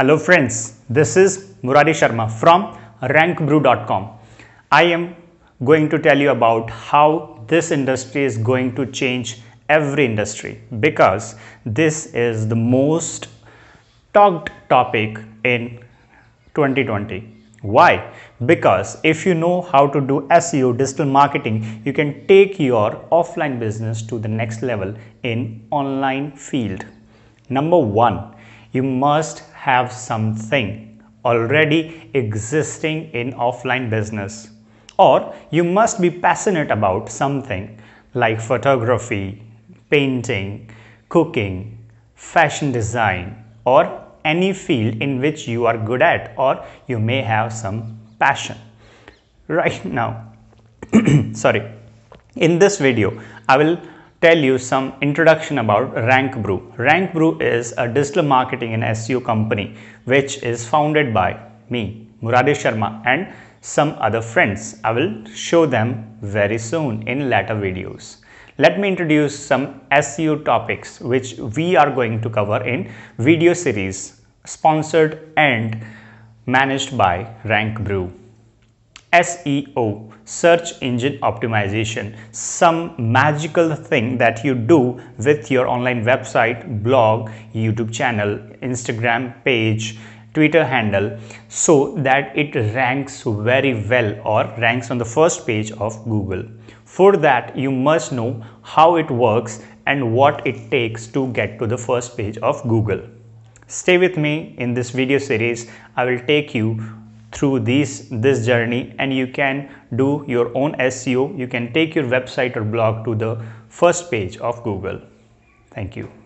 Hello friends, this is Murari Sharma from rankbrew.com. I am going to tell you about how this industry is going to change every industry because this is the most talked topic in 2020. Why? Because if you know how to do SEO, digital marketing, you can take your offline business to the next level in online field. Number one, you must have something already existing in offline business or you must be passionate about something like photography, painting, cooking, fashion design or any field in which you are good at or you may have some passion. Right now, sorry, in this video, I will tell you some introduction about Rank Brew. Rank Brew is a digital marketing and SEO company which is founded by me, Muradi Sharma and some other friends. I will show them very soon in later videos. Let me introduce some SEO topics which we are going to cover in video series sponsored and managed by Rank Brew. SEO, search engine optimization, some magical thing that you do with your online website, blog, YouTube channel, Instagram page, Twitter handle so that it ranks very well or ranks on the first page of Google. For that, you must know how it works and what it takes to get to the first page of Google. Stay with me in this video series. I will take you through these this journey and you can do your own SEO you can take your website or blog to the first page of Google thank you